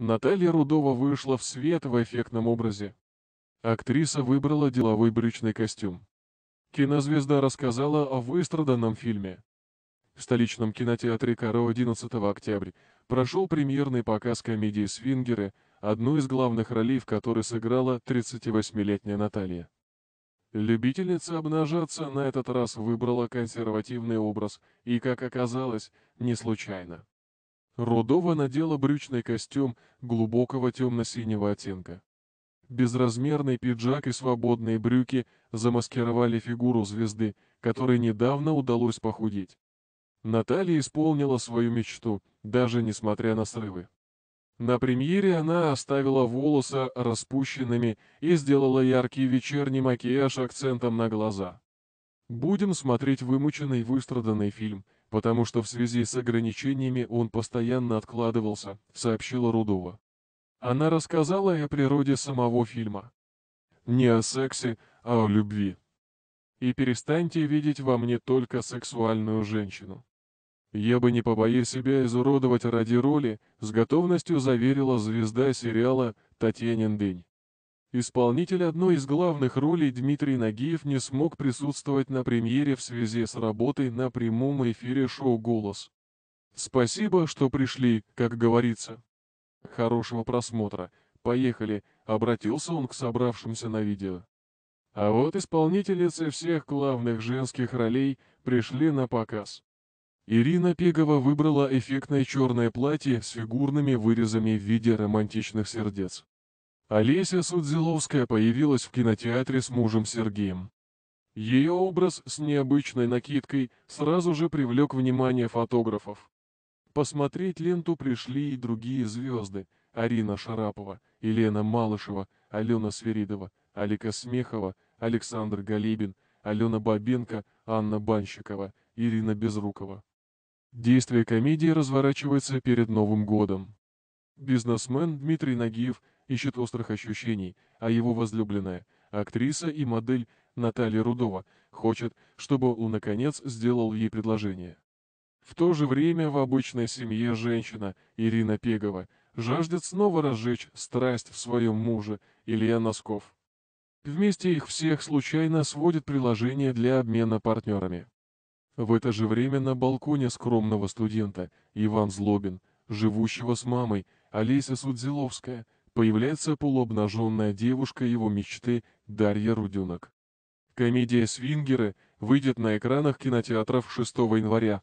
Наталья Рудова вышла в свет в эффектном образе. Актриса выбрала деловой брючный костюм. Кинозвезда рассказала о выстраданном фильме. В столичном кинотеатре Каро 11 октября прошел премьерный показ комедии «Свингеры», одну из главных ролей в которой сыграла 38-летняя Наталья. Любительница обнажаться на этот раз выбрала консервативный образ, и, как оказалось, не случайно. Рудова надела брючный костюм глубокого темно-синего оттенка. Безразмерный пиджак и свободные брюки замаскировали фигуру звезды, которой недавно удалось похудеть. Наталья исполнила свою мечту, даже несмотря на срывы. На премьере она оставила волосы распущенными и сделала яркий вечерний макияж акцентом на глаза. Будем смотреть вымученный выстраданный фильм – потому что в связи с ограничениями он постоянно откладывался, сообщила Рудова. Она рассказала о природе самого фильма. Не о сексе, а о любви. И перестаньте видеть во мне только сексуальную женщину. Я бы не побоясь себя изуродовать ради роли, с готовностью заверила звезда сериала Татьянин День. Исполнитель одной из главных ролей Дмитрий Нагиев не смог присутствовать на премьере в связи с работой на прямом эфире шоу «Голос». Спасибо, что пришли, как говорится. Хорошего просмотра. Поехали, обратился он к собравшимся на видео. А вот исполнительницы всех главных женских ролей пришли на показ. Ирина Пегова выбрала эффектное черное платье с фигурными вырезами в виде романтичных сердец. Олеся Судзиловская появилась в кинотеатре с мужем Сергеем. Ее образ с необычной накидкой сразу же привлек внимание фотографов. Посмотреть ленту пришли и другие звезды – Арина Шарапова, Елена Малышева, Алена Сверидова, Алика Смехова, Александр Галибин, Алена Бабенко, Анна Банщикова, Ирина Безрукова. Действие комедии разворачивается перед Новым годом. Бизнесмен Дмитрий Нагиев ищет острых ощущений, а его возлюбленная, актриса и модель Наталья Рудова, хочет, чтобы он наконец сделал ей предложение. В то же время в обычной семье женщина, Ирина Пегова, жаждет снова разжечь страсть в своем муже, Илья Носков. Вместе их всех случайно сводит приложение для обмена партнерами. В это же время на балконе скромного студента Иван Злобин, живущего с мамой, Олеся Судзиловская, появляется полуобнаженная девушка его мечты Дарья Рудюнок. Комедия «Свингеры» выйдет на экранах кинотеатров 6 января.